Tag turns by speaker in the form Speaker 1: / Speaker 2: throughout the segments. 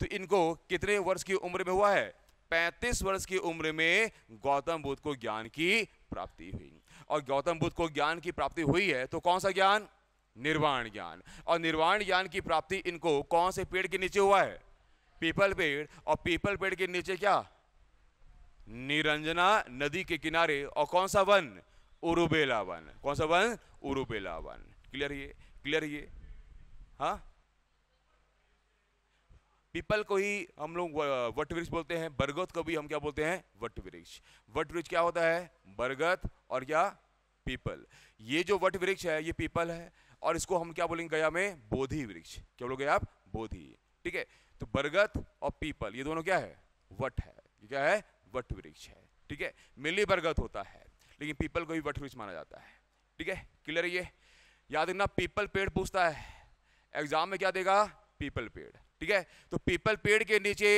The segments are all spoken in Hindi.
Speaker 1: तो इनको कितने वर्ष की उम्र में हुआ है 35 वर्ष की उम्र में गौतम बुद्ध को ज्ञान की प्राप्ति हुई और गौतम बुद्ध को ज्ञान की प्राप्ति हुई है तो कौन सा ज्ञान निर्वाण ज्ञान और निर्वाण ज्ञान की प्राप्ति इनको कौन से पेड़ के नीचे हुआ है पीपल पेड़ और पीपल पेड़ के नीचे क्या निरंजना नदी के किनारे और कौन सा वन उरुबेला वन कौन सा वन उरुबेला वन क्लियर ये क्लियर ये हाँ पीपल को ही हम लोग वट वृक्ष बोलते हैं बरगद को भी हम क्या बोलते हैं वट वृक्ष वट वृक्ष क्या होता है बरगद और क्या पीपल ये जो वट वृक्ष है ये पीपल है और इसको हम क्या बोलेंगे गया में बोधि वृक्ष क्या बोलोगे आप बोधि ठीक है तो बरगद और पीपल ये दोनों क्या है वट है ये क्या है वट वृक्ष है ठीक है मिली बरगद होता है लेकिन पीपल को भी वट वृक्ष माना जाता है ठीक है क्लियर ये याद रखना पीपल पेड़ पूछता है एग्जाम में क्या देगा पीपल पेड़ ठीक है तो पीपल पेड़ के नीचे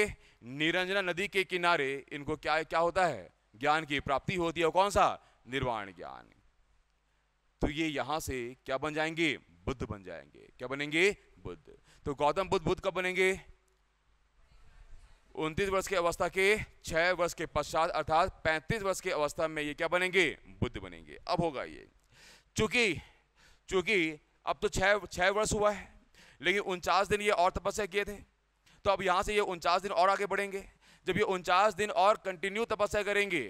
Speaker 1: निरंजना नदी के किनारे इनको क्या क्या होता है ज्ञान की प्राप्ति होती है कौन सा निर्वाण ज्ञान तो ये यहां से क्या बन जाएंगे बुद्ध बन जाएंगे क्या बनेंगे बुद्ध तो गौतम बुद्ध बुद्ध कब बनेंगे उनतीस वर्ष की अवस्था के छह वर्ष के पश्चात अर्थात पैंतीस वर्ष की अवस्था में ये क्या बनेंगे बुद्ध बनेंगे अब होगा ये चूंकि चूंकि अब तो छह छह वर्ष हुआ है लेकिन उनचास दिन ये और तपस्या किए थे तो अब यहाँ से ये उनचास दिन और आगे बढ़ेंगे जब ये उनचास दिन और कंटिन्यू तपस्या करेंगे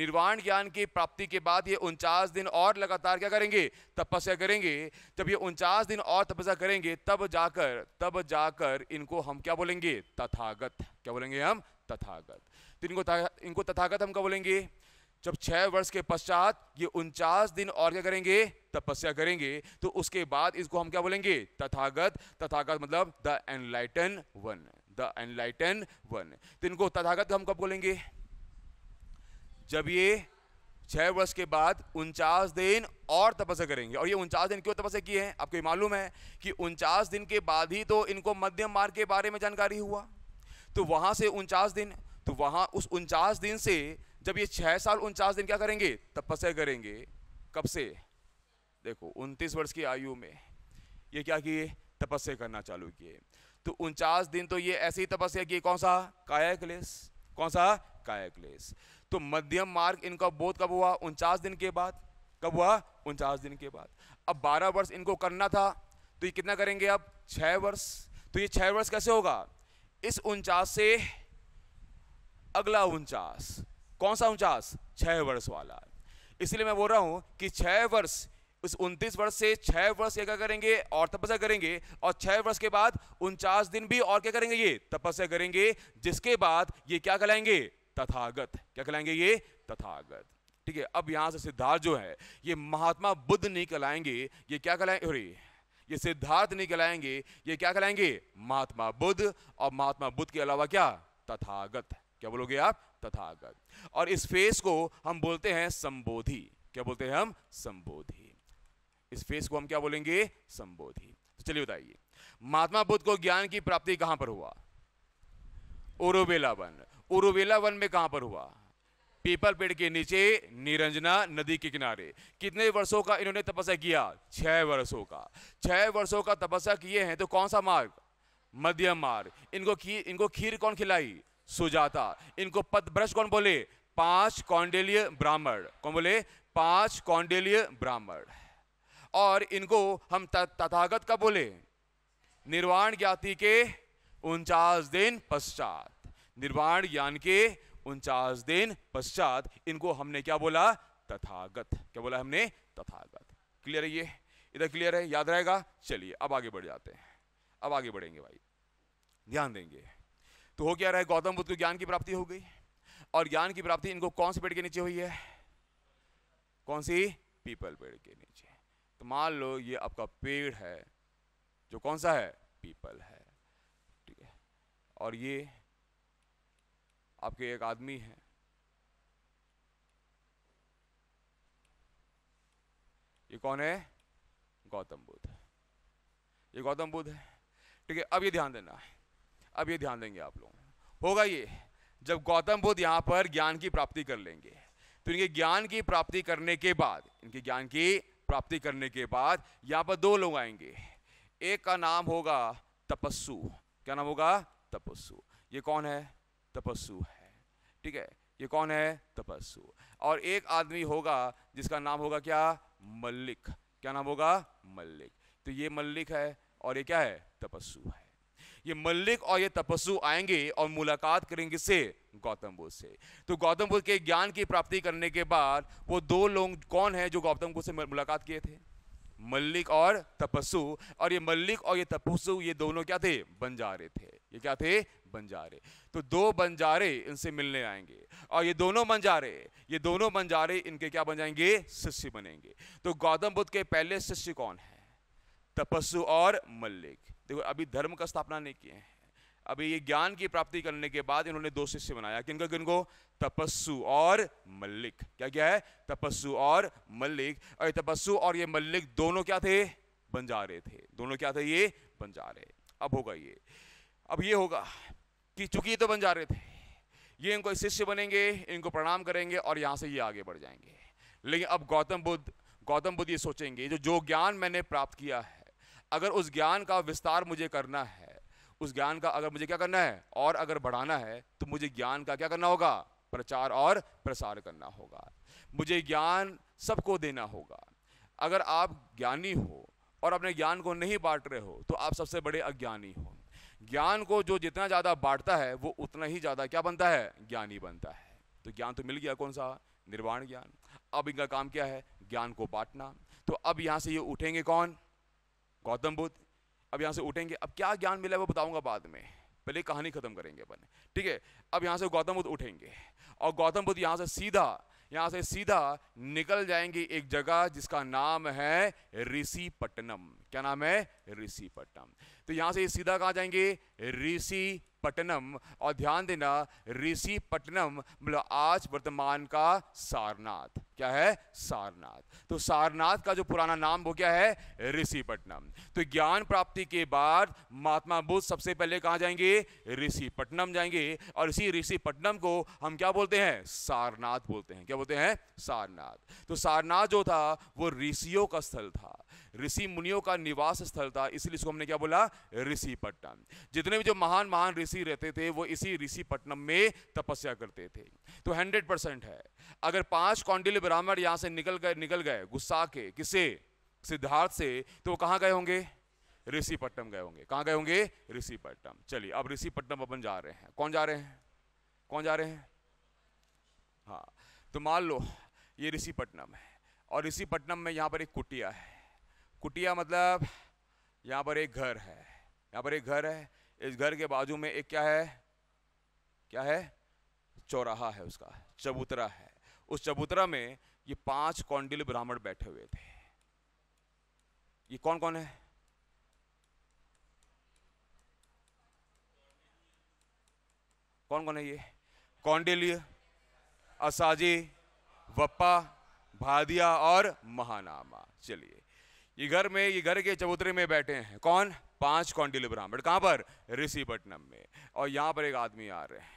Speaker 1: निर्वाण ज्ञान की प्राप्ति के बाद ये उनचास दिन और लगातार क्या करेंगे तपस्या करेंगे जब ये उनचास दिन और तपस्या करेंगे तब जाकर तब जाकर इनको हम क्या बोलेंगे तथागत क्या बोलेंगे हम तथागत तो इनको इनको तथागत हम क्या बोलेंगे जब छह वर्ष के पश्चात ये उनचास दिन और क्या करेंगे तपस्या करेंगे तो उसके बाद इसको हम क्या बोलेंगे तथागत तथागत मतलब the enlightened one the enlightened one तो इनको तथागत हम कब बोलेंगे जब ये छह वर्ष के बाद उनचास दिन और तपस्या करेंगे और ये उनचास दिन क्यों तपस्या किए हैं आपको ये मालूम है कि उनचास दिन के बाद ही तो इनको मध्यम मार्ग के बारे में जानकारी हुआ तो वहां से उनचास दिन तो वहां उस उनचास दिन से जब ये छह साल उनचास दिन क्या करेंगे तपस्या करेंगे कब से देखो उनतीस वर्ष की आयु में ये क्या किए तपस्या करना चालू किए तो उनचास दिन तो ये ऐसी तपस्या की कौन सा काया क्लेश कौन सा काया क्लेश तो मध्यम मार्ग इनका बोध कब हुआ उनचास दिन के बाद कब हुआ उनचास दिन के बाद अब बारह वर्ष इनको करना था तो ये कितना करेंगे अब छः वर्ष तो ये छः वर्ष कैसे होगा इस उनचास से अगला उनचास कौन सा उनचास छः वर्ष वाला इसलिए मैं बोल रहा हूँ कि छः वर्ष उस उनतीस वर्ष से छः वर्ष क्या करेंगे और तपस्या करेंगे और छः वर्ष के बाद उनचास दिन भी और क्या करेंगे ये तपस्या करेंगे जिसके बाद ये क्या कहलाएंगे तथागत क्या कहलाएंगे ये तथागत ठीक है अब यहाँ से सिद्धार्थ जो है ये महात्मा बुद्ध नहीं कहलाएंगे ये क्या कहलाएंगे ये सिद्धार्थ नहीं कहलाएंगे ये क्या कहलाएंगे महात्मा बुद्ध और महात्मा बुद्ध के अलावा क्या तथागत क्या बोलोगे आप तथागत और इस फेस को हम बोलते हैं संबोधि क्या बोलते हैं हम संबोधि इस फेस को हम क्या बोलेंगे संबोधि तो चलिए बताइए महात्मा बुद्ध को ज्ञान की प्राप्ति कहां पर हुआ उरुवेला वन उरुवेला वन में कहां पर हुआ पीपल पेड़ के नीचे निरंजना नदी के किनारे कितने वर्षों का इन्होंने तपस्या किया छह वर्षों का छह वर्षों का तपस्या किए हैं तो कौन सा मार्ग मध्यम मार्ग इनको खीर इनको खीर कौन खिलाई सुजाता इनको पद भ्रष्ट कौन बोले पांच कौंडलीय ब्राह्मण कौन बोले पांच कौंडलीय ब्राह्मण और इनको हम तथागत का बोले निर्वाण ज्ञाति के उनचास दिन पश्चात निर्वाण ज्ञान के उनचास दिन पश्चात इनको हमने क्या बोला तथागत क्या बोला हमने तथागत क्लियर है ये इधर क्लियर है याद रहेगा चलिए अब आगे बढ़ जाते हैं अब आगे बढ़ेंगे भाई ध्यान देंगे तो हो क्या रहा है गौतम बुद्ध को ज्ञान की प्राप्ति हो गई और ज्ञान की प्राप्ति इनको कौन सी पेड़ के नीचे हुई है कौन सी पीपल पेड़ के नीचे तो मान लो ये आपका पेड़ है जो कौन सा है पीपल है ठीक है और ये आपके एक आदमी है ये कौन है गौतम बुद्ध ये गौतम बुद्ध है ठीक है अब ये ध्यान देना है अब ये ध्यान देंगे आप लोग होगा ये जब गौतम बुद्ध यहाँ पर ज्ञान की प्राप्ति कर लेंगे तो इनके ज्ञान की प्राप्ति करने के बाद इनके ज्ञान की प्राप्ति करने के बाद यहाँ पर दो लोग आएंगे एक का नाम होगा तपस्सु क्या नाम होगा तपस्सु ये कौन है तपस्सु है ठीक है ये कौन है तपस्सु और एक आदमी होगा जिसका नाम होगा क्या मल्लिक क्या नाम होगा मल्लिक तो ये मल्लिक है और ये क्या है तपस्सु है ये मल्लिक और ये तपस्व आएंगे और मुलाकात करेंगे से गौतम बुद्ध से तो गौतम बुद्ध के ज्ञान की प्राप्ति करने के बाद वो दो लोग कौन है जो गौतम बुद्ध से मुलाकात किए थे मल्लिक और तपस्व और ये मल्लिक और ये तपस्व ये दोनों क्या थे बंजारे थे ये क्या थे बंजारे तो दो बंजारे इनसे मिलने आएंगे और ये दोनों बंजारे ये दोनों बंजारे इनके क्या बन जाएंगे शिष्य बनेंगे तो गौतम बुद्ध के पहले शिष्य कौन है तपस्व और मल्लिक देखो अभी धर्म का स्थापना नहीं किए हैं अभी ये ज्ञान की प्राप्ति करने के बाद इन्होंने दो शिष्य बनाया किनको किनको तपस्सु और मल्लिक क्या क्या है तपस्सु और मल्लिक और ये तपस्सु और ये मल्लिक दोनों क्या थे बंजारे थे दोनों क्या थे ये बंजारे अब होगा ये अब ये होगा कि चूंकि ये तो बंजारे थे ये इनको शिष्य बनेंगे इनको प्रणाम करेंगे और यहाँ से ये आगे बढ़ जाएंगे लेकिन अब गौतम बुद्ध गौतम बुद्ध ये सोचेंगे जो जो ज्ञान मैंने प्राप्त किया है अगर उस ज्ञान का विस्तार मुझे करना है उस ज्ञान का अगर मुझे क्या करना है और अगर बढ़ाना है तो मुझे ज्ञान का क्या करना होगा प्रचार और प्रसार करना होगा मुझे ज्ञान सबको देना होगा अगर आप ज्ञानी हो और अपने ज्ञान को नहीं बांट रहे हो तो आप सबसे बड़े अज्ञानी हो ज्ञान को जो जितना ज़्यादा बांटता है वो उतना ही ज़्यादा क्या बनता है ज्ञानी बनता है तो ज्ञान तो मिल गया कौन सा निर्वाण ज्ञान अब इनका काम क्या है ज्ञान को बांटना तो अब यहाँ से ये उठेंगे कौन गौतम बुद्ध अब यहाँ से उठेंगे अब क्या ज्ञान मिला है वो बताऊंगा बाद में पहले कहानी खत्म करेंगे अपन ठीक है अब यहाँ से गौतम बुद्ध उठेंगे और गौतम बुद्ध यहाँ से सीधा यहाँ से सीधा निकल जाएंगे एक जगह जिसका नाम है ऋषिपट्टनम क्या नाम है ऋषिपट्टनम तो यहां से सीधा कहा जाएंगे ऋषि पटनम और ध्यान देना ऋषि पटनम मतलब आज वर्तमान का सारनाथ क्या है सारनाथ तो सारनाथ का जो पुराना नाम वो क्या है ऋषिपटनम तो ज्ञान प्राप्ति के बाद महात्मा बुद्ध सबसे पहले कहा जाएंगे ऋषिपटनम जाएंगे और इसी ऋषिपट्टनम को हम क्या बोलते हैं सारनाथ बोलते हैं क्या बोलते हैं सारनाथ तो सारनाथ जो था वो ऋषियों का स्थल था ऋषि मुनियों का निवास स्थल था इसलिए इसको हमने क्या बोला ऋषि ऋषिपट्टनम जितने भी जो महान महान ऋषि रहते थे वो इसी ऋषि पट्टनम में तपस्या करते थे तो हंड्रेड परसेंट है अगर पांच कौंडिल ब्राह्मण यहां से निकल गए निकल गए गुस्सा के किसे सिद्धार्थ से तो कहां गए होंगे ऋषि पट्टनम गए होंगे कहां गए होंगे ऋषि पट्टनम चलिए अब ऋषि पट्टनम अपन जा रहे हैं कौन जा रहे हैं कौन जा रहे हैं हाँ तो मान लो ये ऋषि पट्टनम है और ऋषि पट्टनम में यहाँ पर एक कुटिया है कुटिया मतलब यहाँ पर एक घर है यहाँ पर एक घर है इस घर के बाजू में एक क्या है क्या है चौराहा है उसका चबूतरा है उस चबूतरा में ये पांच कौंडिल ब्राह्मण बैठे हुए थे ये कौन कौन है कौन कौन है ये कौंडिल्य असाजी वप्पा भादिया और महानामा चलिए ये घर में ये घर के चबूतरे में बैठे हैं कौन पांच कौंडिल ब्राह्मण कहां पर ऋषिपट्टनम में और यहां पर एक आदमी आ रहे हैं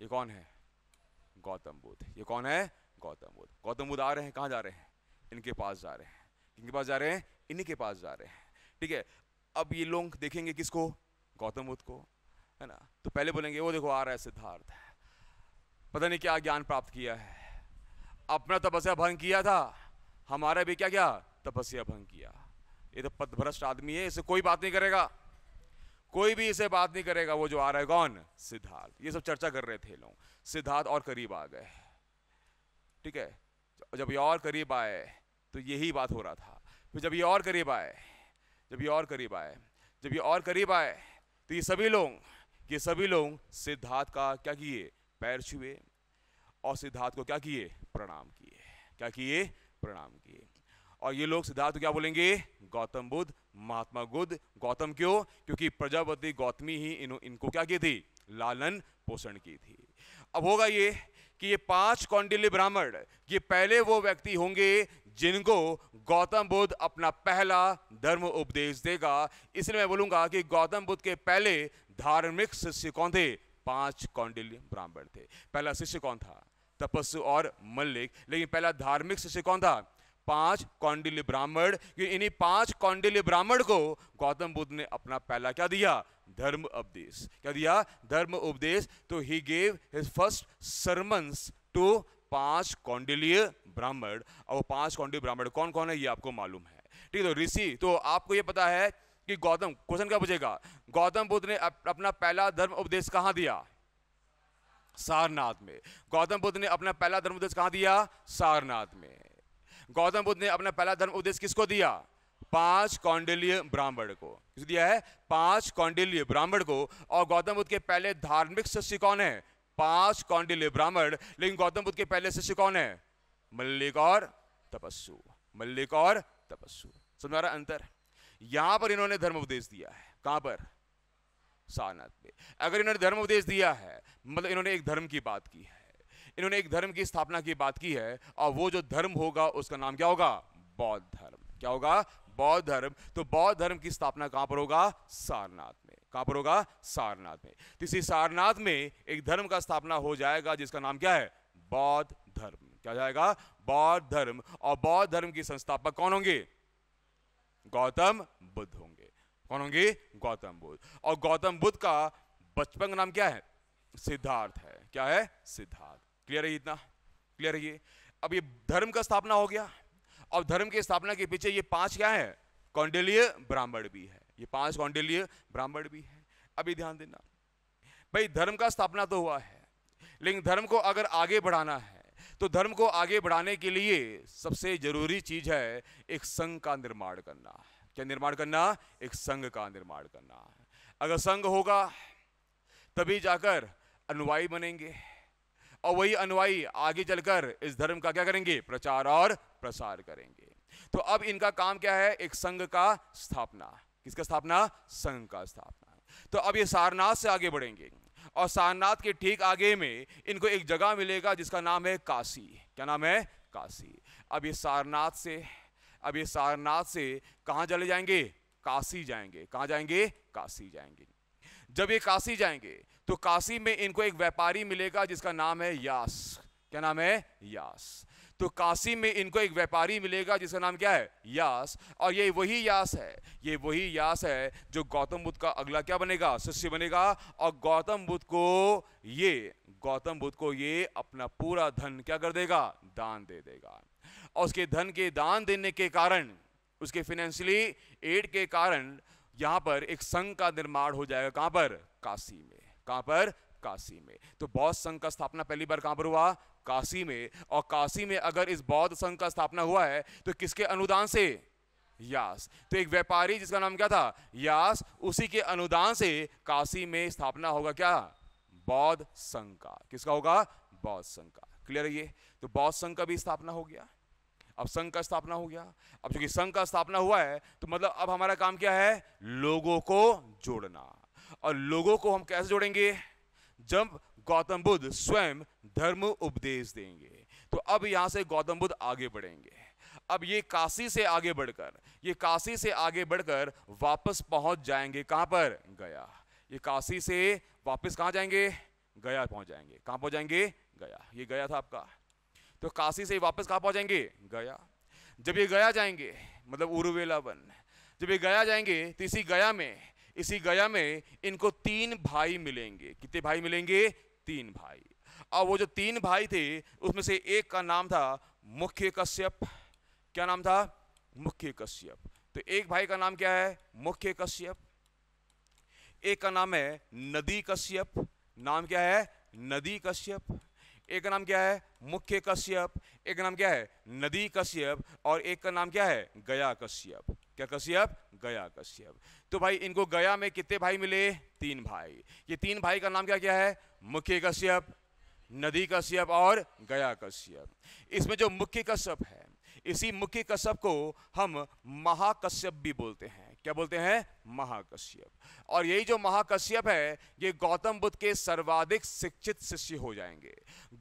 Speaker 1: ये कौन है गौतम बुद्ध ये कौन है गौतम बुद्ध गौतम बुद्ध आ रहे हैं कहां जा रहे हैं इनके पास जा रहे हैं इनके पास जा रहे हैं इन्हीं के पास जा रहे हैं ठीक है अब ये लोग देखेंगे किसको गौतम बुद्ध को है ना तो पहले बोलेंगे वो देखो आ रहा है सिद्धार्थ पता नहीं क्या ज्ञान प्राप्त किया है अपना तपस्या भंग किया था हमारा भी क्या क्या तपस्या भंग किया ये तो भ्रष्ट आदमी है इसे कोई बात नहीं करेगा कोई भी इसे बात नहीं करेगा वो जो आ रहा है कौन सिद्धार्थ ये सब चर्चा कर रहे थे लोग सिद्धार्थ और करीब आ गए ठीक है जब ये और करीब आए तो यही बात हो रहा था फिर जब ये और करीब आए जब ये और करीब आए जब ये और करीब आए तो ये सभी लोग ये सभी लोग सिद्धार्थ का क्या किए पैर छुए और सिद्धार्थ को क्या किए प्रणाम किए क्या किए प्रणाम किए और ये लोग सिद्धार्थ क्या बोलेंगे गौतम बुद्ध महात्मा बुद्ध गौतम क्यों क्योंकि प्रजापति गौतमी ही इन, इनको क्या की थी लालन पोषण की थी अब होगा ये कि ये पांच कौंडिल्य ब्राह्मण ये पहले वो व्यक्ति होंगे जिनको गौतम बुद्ध अपना पहला धर्म उपदेश देगा इसलिए मैं बोलूंगा कि गौतम बुद्ध के पहले धार्मिक शिष्य कौन थे पांच कौंडिल्य ब्राह्मण थे पहला शिष्य कौन था तपस्व और मल्लिक लेकिन पहला धार्मिक शिष्य कौन था पांच कौंडिल्य ब्राह्मण इन्हीं पांच कौंडिल्य ब्राह्मण को गौतम बुद्ध ने अपना पहला क्या दिया धर्म उपदेश क्या दिया धर्म उपदेश तो he gave his first sermons to पांच कौंडिल्य ब्राह्मण और पांच कौंडिल्य ब्राह्मण कौन कौन है ये आपको मालूम है ठीक है तो ऋषि तो आपको ये पता है कि गौतम क्वेश्चन क्या पूछेगा गौतम बुद्ध ने अप, अपना पहला धर्म उपदेश कहाँ दिया सारनाथ में गौतम बुद्ध ने अपना पहला धर्म उपदेश कहाँ दिया सारनाथ में गौतम बुद्ध ने अपना पहला धर्म उपदेश किसको दिया पांच कौंडलीय ब्राह्मण को किस दिया है पांच कौंडलीय ब्राह्मण को और गौतम बुद्ध के पहले धार्मिक शिष्य कौन है पांच कौंडल्य ब्राह्मण लेकिन गौतम बुद्ध के पहले शिष्य कौन है मल्लिक और तपस्सु मल्लिक और तपस्सु समझ अंतर है यहां पर इन्होंने धर्म उपदेश दिया है कहां पर सारनाथ पे अगर इन्होंने धर्म उपदेश दिया है मतलब इन्होंने एक धर्म की बात की है इन्होंने एक धर्म की स्थापना की बात की है और वो जो धर्म होगा उसका नाम क्या होगा बौद्ध धर्म क्या होगा बौद्ध धर्म तो बौद्ध धर्म की स्थापना कहां पर होगा सारनाथ में कहां पर होगा सारनाथ में तो इसी सारनाथ में एक धर्म का स्थापना हो जाएगा जिसका नाम क्या है बौद्ध धर्म क्या जाएगा बौद्ध धर्म और बौद्ध धर्म के संस्थापक कौन होंगे गौतम बुद्ध होंगे कौन होंगे गौतम बुद्ध और गौतम बुद्ध का बचपन का नाम क्या है सिद्धार्थ है क्या है सिद्धार्थ क्लियर है इतना क्लियर है अब ये धर्म का स्थापना हो गया अब धर्म की स्थापना के पीछे ये पांच क्या है कौंडलीय ब्राह्मण भी है ये पांच कौंडलीय ब्राह्मण भी है अभी ध्यान देना भाई धर्म का स्थापना तो हुआ है लेकिन धर्म को अगर आगे बढ़ाना है तो धर्म को आगे बढ़ाने के लिए सबसे जरूरी चीज है एक संघ का निर्माण करना क्या निर्माण करना एक संघ का निर्माण करना अगर संघ होगा तभी जाकर अनुयायी बनेंगे और वही अनुवाई आगे चलकर इस धर्म का क्या करेंगे प्रचार और प्रसार करेंगे तो अब इनका काम क्या है एक संघ का स्थापना किसका स्थापना संघ का स्थापना तो अब ये सारनाथ से आगे बढ़ेंगे और सारनाथ के ठीक आगे में इनको एक जगह मिलेगा जिसका नाम है काशी क्या नाम है काशी अब ये सारनाथ से अब ये सारनाथ से कहाँ चले जाएंगे काशी जाएंगे कहाँ जाएंगे काशी जाएंगे जब ये काशी जाएंगे तो काशी में इनको एक व्यापारी मिलेगा जिसका नाम है यास क्या नाम है यास तो काशी में इनको एक व्यापारी मिलेगा जिसका नाम क्या है यास और ये वही यास है ये वही यास है जो गौतम बुद्ध का अगला क्या बनेगा शिष्य बनेगा और गौतम बुद्ध को ये गौतम बुद्ध को ये अपना पूरा धन क्या कर देगा दान दे देगा और उसके धन के दान देने के कारण उसके फिनेंशियली एड के कारण यहाँ पर एक संघ का निर्माण हो जाएगा कहाँ पर काशी में कहाँ पर काशी में तो बौद्ध संघ का स्थापना पहली बार कहाँ पर हुआ काशी में और काशी में अगर इस बौद्ध संघ का स्थापना हुआ है तो किसके अनुदान से यास तो एक व्यापारी जिसका नाम क्या था यास उसी के अनुदान से काशी में स्थापना होगा क्या बौद्ध संघ का किसका होगा बौद्ध संघ का क्लियर है ये तो बौद्ध संघ का भी स्थापना हो गया अब संघ का स्थापना हो गया अब चूंकि संघ का स्थापना हुआ है तो मतलब अब हमारा काम क्या है लोगों को जोड़ना और लोगों को हम कैसे जोड़ेंगे जब गौतम बुद्ध स्वयं धर्म उपदेश देंगे तो अब यहाँ से गौतम बुद्ध आगे बढ़ेंगे अब ये काशी से आगे बढ़कर ये काशी से आगे बढ़कर वापस पहुंच जाएंगे कहाँ पर गया ये काशी से वापस कहाँ जाएंगे गया पहुंच जाएंगे कहाँ पहुंच जाएंगे गया ये गया था आपका तो काशी से वापस कहाँ जाएंगे गया जब ये गया जाएंगे मतलब उर्वेला वन जब ये गया जाएंगे तो इसी गया में इसी गया में इनको तीन भाई मिलेंगे कितने भाई मिलेंगे तीन भाई और वो जो तीन भाई थे उसमें से एक का नाम था मुख्य कश्यप क्या नाम था मुख्य कश्यप तो एक भाई का नाम क्या है मुख्य कश्यप एक का नाम है नदी कश्यप नाम क्या है नदी कश्यप एक का नाम क्या है मुख्य कश्यप एक का नाम क्या है नदी कश्यप और एक का नाम क्या है गया कश्यप क्या कश्यप गया कश्यप तो भाई इनको गया में कितने भाई मिले तीन भाई ये तीन भाई का नाम क्या क्या है मुख्य कश्यप नदी कश्यप और गया कश्यप इसमें जो मुख्य कश्यप है इसी मुख्य कश्यप को हम महाकश्यप भी बोलते हैं क्या बोलते हैं महाकश्यप और यही जो महाकश्यप है ये गौतम बुद्ध के सर्वाधिक शिक्षित शिष्य हो जाएंगे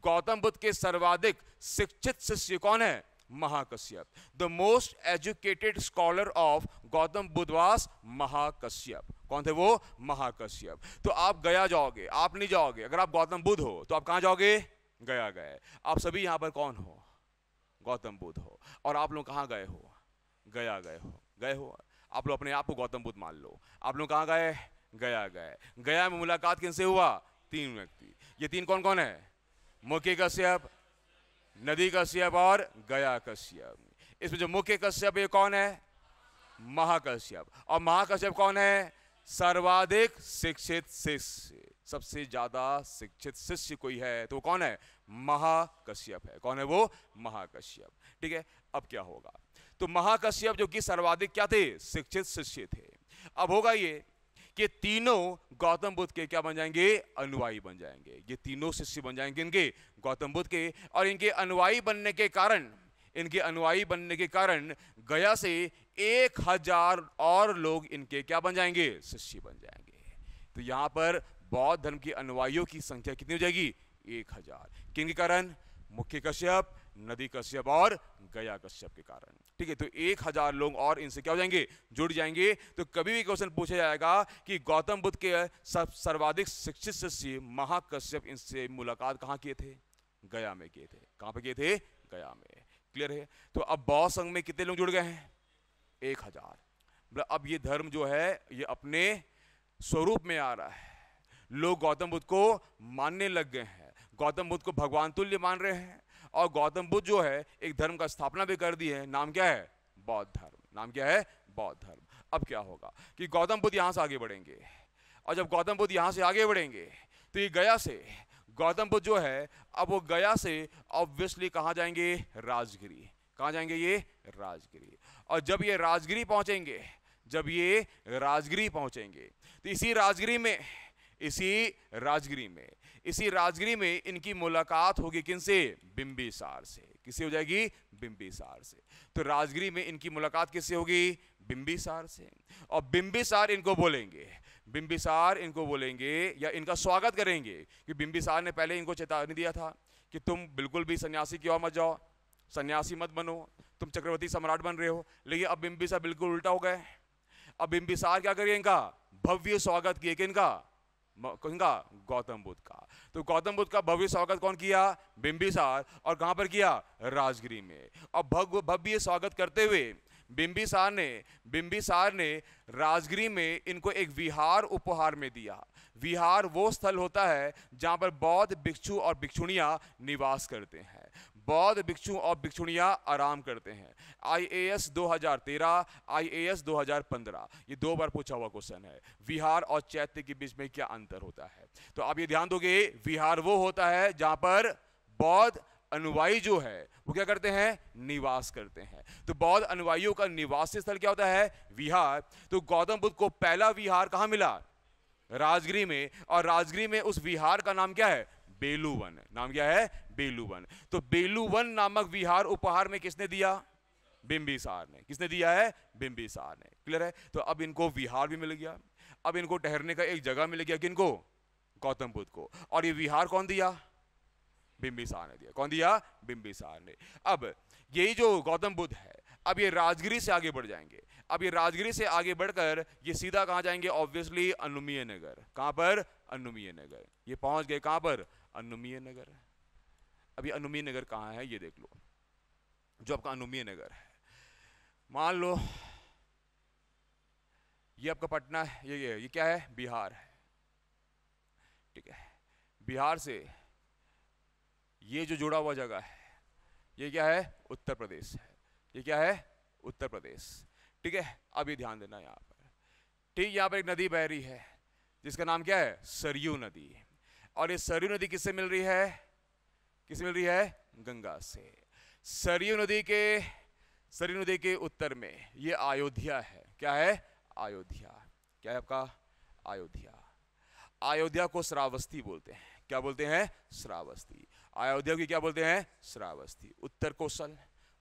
Speaker 1: गौतम बुद्ध के सर्वाधिक शिक्षित शिष्य कौन है Mahakashyap the most educated scholar of Gautam Buddha was Mahakashyap कौन थे वो महाकश्यप तो आप गया जाओगे आप नहीं जाओगे अगर आप गौतम बुद्ध हो तो आप कहाँ जाओगे गया गए आप सभी यहाँ पर कौन हो गौतम बुद्ध हो और आप लोग कहाँ गए हो गया गए हो गए हो आप लोग अपने आप को गौतम बुद्ध मान लो आप लोग कहाँ गए गया गए गया में मुलाकात किनसे हुआ तीन व्यक्ति ये तीन कौन कौन है मुख्य कश्यप नदी कश्यप और गया कश्यप इसमें जो मुख्य कश्यप ये कौन है महाकश्यप और महाकश्यप कौन है सर्वाधिक शिक्षित शिष्य सबसे ज्यादा शिक्षित शिष्य कोई है तो कौन है महाकश्यप है कौन है वो महाकश्यप ठीक है अब क्या होगा तो महाकश्यप जो कि सर्वाधिक क्या थे शिक्षित शिष्य थे अब होगा ये कि तीनों गौतम बुद्ध के क्या बन जाएंगे अनुवाई बन जाएंगे ये तीनों शिष्य बन जाएंगे इनके गौतम बुद्ध के और इनके अनुयायी बनने के कारण इनके अनुयायी बनने के कारण गया से एक हजार और लोग इनके क्या बन जाएंगे शिष्य बन जाएंगे तो यहाँ पर बौद्ध धर्म के अनुयायियों की संख्या कितनी हो जाएगी एक हजार किन के कारण मुख्य कश्यप नदी कश्यप और गया कश्यप के कारण ठीक है तो एक हजार लोग और इनसे क्या हो जाएंगे जुड़ जाएंगे तो कभी भी क्वेश्चन पूछा जाएगा कि गौतम बुद्ध के सब सर्वाधिक शिक्षित शिष्य महाकश्यप इनसे मुलाकात कहाँ किए थे गया में किए थे कहाँ पे किए थे गया में क्लियर है तो अब बौ संघ में कितने लोग जुड़ गए हैं एक हजार मतलब अब ये धर्म जो है ये अपने स्वरूप में आ रहा है लोग गौतम बुद्ध को मानने लग गए हैं गौतम बुद्ध को भगवान तुल्य मान रहे हैं और गौतम बुद्ध जो है एक धर्म का स्थापना भी कर दी है नाम क्या है बौद्ध धर्म नाम क्या है बौद्ध धर्म अब क्या होगा कि गौतम बुद्ध यहाँ से आगे बढ़ेंगे और जब गौतम बुद्ध यहाँ से आगे बढ़ेंगे तो ये गया से गौतम बुद्ध जो है अब वो गया से ऑब्वियसली कहाँ जाएंगे राजगिरी कहाँ जाएंगे ये राजगिरी और जब ये राजगिरी पहुँचेंगे जब ये राजगिरी पहुँचेंगे तो इसी राजगिरी में इसी राजगिरी में इसी राजगिरी में इनकी मुलाकात होगी किनसे बिंबिसार से किसी हो जाएगी बिंबिसार से तो राजगिरी में इनकी मुलाकात किससे होगी बिंबिसार से और बिंबिसार इनको बोलेंगे बिम्बिसार इनको बोलेंगे या इनका स्वागत करेंगे कि बिम्बिसार ने पहले इनको चेतावनी दिया था कि तुम बिल्कुल भी सन्यासी की ओर मत जाओ सन्यासी मत बनो तुम चक्रवर्ती सम्राट बन रहे हो लेकिन अब बिम्बिसार बिल्कुल उल्टा हो गए अब बिम्बिसार क्या करिए इनका भव्य स्वागत किए किनका इनका गौतम बुद्ध का तो गौतम बुद्ध का भव्य स्वागत कौन किया बिम्बिसार और कहां पर किया राजगिरी में अब भव्य स्वागत करते हुए बिम्बिसार ने बिम्बिसार ने राजगिरी में इनको एक विहार उपहार में दिया विहार वो स्थल होता है जहाँ पर बौद्ध भिक्षु और भिक्षुणियाँ निवास करते हैं बौद्ध भिक्षु और भिक्षुणियाँ आराम करते हैं आईएएस 2013, आईएएस 2015 ये दो बार पूछा हुआ क्वेश्चन है विहार और चैत्य के बीच में क्या अंतर होता है तो आप ये ध्यान दोगे विहार वो होता है जहाँ पर बौद्ध अनुवाई जो है वो क्या करते हैं निवास करते हैं तो बौद्ध अनुवाइयों का निवास स्थल क्या होता है विहार तो गौतम बुद्ध को पहला विहार कहाँ मिला राजगिरी में और राजगिरी में उस विहार का नाम क्या है बेलूवन नाम क्या है बेलूवन तो बेलूवन नामक विहार उपहार में किसने दिया बिंबिसार ने किसने दिया है बिंबिसार ने क्लियर है तो अब इनको विहार भी मिल गया अब इनको ठहरने का एक जगह मिल गया किनको गौतम बुद्ध को और ये विहार कौन दिया बिंबिसार ने दिया कौन दिया बिंबिसार ने अब यही जो गौतम बुद्ध है अब ये राजगिरी से आगे बढ़ जाएंगे अब ये राजगिरी से आगे बढ़कर ये सीधा कहाँ जाएंगे ऑब्वियसली अनुमीय नगर कहाँ पर अनुमीय नगर ये पहुंच गए कहाँ पर अनुमीय नगर अब ये अनुमीय नगर कहाँ है ये देख लो जो आपका अनुमीय नगर है मान लो ये आपका पटना है ये ये, ये क्या है बिहार है ठीक है बिहार से ये जो जुड़ा हुआ जगह है ये क्या है उत्तर प्रदेश है ये क्या है उत्तर प्रदेश ठीक है अभी ध्यान देना यहाँ पर ठीक यहाँ पर एक नदी बह रही है जिसका नाम क्या है सरयू नदी और ये सरयू नदी किससे मिल रही है किससे मिल रही है गंगा से सरयू नदी के सरयू नदी के उत्तर में ये अयोध्या है क्या है अयोध्या क्या है आपका अयोध्या अयोध्या को श्रावस्ती बोलते हैं क्या बोलते हैं श्रावस्ती अयोध्या की क्या बोलते हैं श्रावस्ती उत्तर कौशल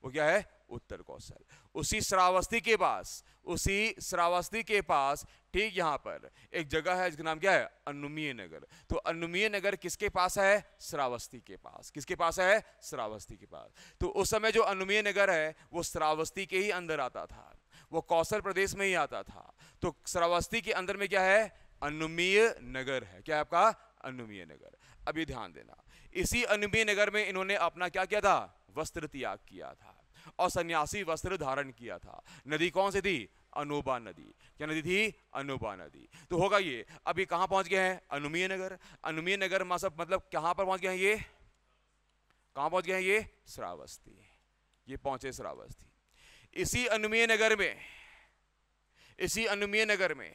Speaker 1: वो क्या है उत्तर कौशल उसी श्रावस्ती के पास उसी श्रावस्ती के पास ठीक यहां पर एक जगह है जिसका नाम क्या है अनुमीय नगर तो अनुमीय नगर किसके पास है श्रावस्ती के पास किसके पास है श्रावस्ती के पास तो उस समय जो अनुमीय नगर है वो श्रावस्ती के ही अंदर आता था वो कौशल प्रदेश में ही आता था तो श्रावस्ती के अंदर में क्या है अनुमीय नगर है क्या है आपका अनुमीय नगर अभी ध्यान देना इसी अनुमीय नगर में इन्होंने अपना क्या किया था वस्त्र त्याग किया था और सन्यासी वस्त्र धारण किया था नदी कौन सी थी अनोबा नदी क्या नदी थी अनोबा नदी तो होगा ये अभी कहाँ पहुंच गए हैं अनुमीय नगर अनुमीय नगर मतलब मतलब कहाँ पर पहुंच गए हैं ये कहाँ पहुंच गए हैं ये श्रावस्ती ये पहुंचे श्रावस्ती इसी अनुमीय नगर में इसी अनुमीय नगर में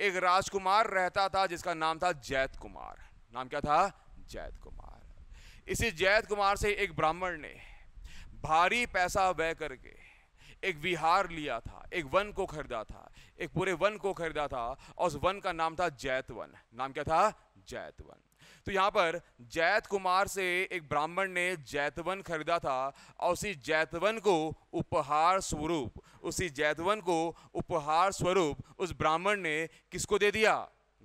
Speaker 1: एक राजकुमार रहता था जिसका नाम था जैत कुमार नाम क्या था जैत कुमार इसी जैत कुमार से एक ब्राह्मण ने भारी पैसा व्यय करके एक विहार लिया था एक वन को खरीदा था एक पूरे वन को खरीदा था और उस वन का नाम था जैतवन नाम क्या था जैतवन तो यहाँ पर जैत कुमार से एक ब्राह्मण ने जैतवन खरीदा था और उसी जैतवन को उपहार स्वरूप उसी जैतवन को उपहार स्वरूप उस ब्राह्मण ने किसको दे दिया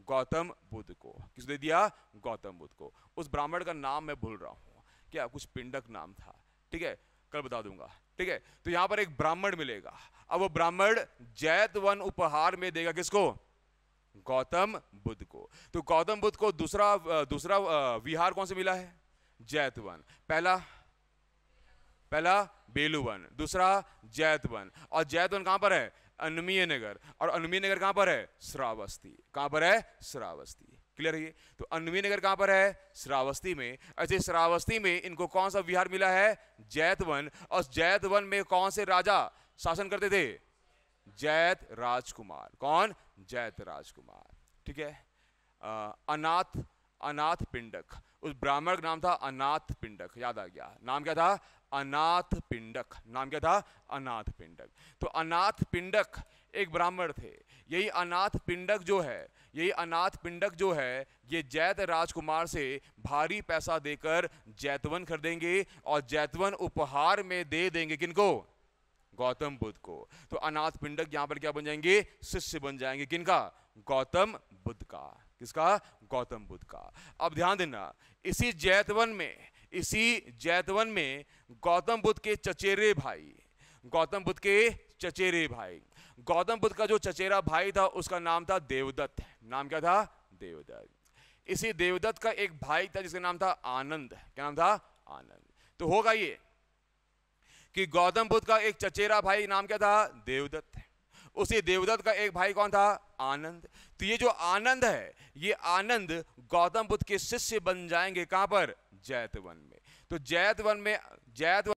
Speaker 1: गौतम बुद्ध को किस दे दिया गौतम बुद्ध को उस ब्राह्मण का नाम मैं भूल रहा हूँ क्या कुछ पिंडक नाम था ठीक है कल बता दूंगा ठीक है तो यहाँ पर एक ब्राह्मण मिलेगा अब वो ब्राह्मण जैतवन उपहार में देगा किसको गौतम बुद्ध को तो गौतम बुद्ध को दूसरा दूसरा विहार कौन से मिला है जैतवन पहला पहला बेलूवन दूसरा जैतवन और जैतवन कहां पर है अनुमीय नगर और अनुमीय नगर कहां पर है श्रावस्ती कहां पर है श्रावस्ती क्लियर है तो अनुमीय नगर कहां पर है श्रावस्ती में ऐसे श्रावस्ती में इनको कौन सा विहार मिला है जैतवन और जैतवन में कौन से राजा शासन करते थे जैत राजकुमार कौन जयत राजकुमार ठीक है अनाथ अनाथ पिंडक उस ब्राह्मण का नाम था अनाथ पिंडक याद आ गया नाम क्या था अनाथ पिंडक नाम क्या था अनाथ पिंडक तो अनाथ पिंडक एक ब्राह्मण थे यही अनाथ पिंडक जो है यही अनाथ पिंडक जो है ये जैत राजकुमार से भारी पैसा देकर जैतवन खरीदेंगे और जैतवन उपहार में दे देंगे किनको गौतम बुद्ध को तो अनाथ पिंडक यहां पर क्या बन जाएंगे शिष्य बन जाएंगे किनका गौतम बुद्ध का किसका गौतम बुद्ध का अब ध्यान देना इसी जैतवन में इसी जैतवन में गौतम बुद्ध के चचेरे भाई गौतम बुद्ध के चचेरे भाई गौतम बुद्ध का जो चचेरा भाई था उसका नाम था देवदत्त नाम क्या था देवदत्त इसी देवदत्त का एक भाई था जिसका नाम था आनंद क्या नाम था आनंद तो होगा ये कि गौतम बुद्ध का एक चचेरा भाई नाम क्या था देवदत्त उसी देवदत्त का एक भाई कौन था आनंद तो ये जो आनंद है ये आनंद गौतम बुद्ध के शिष्य बन जाएंगे कहां पर जैतवन में तो जैतवन में जैतवन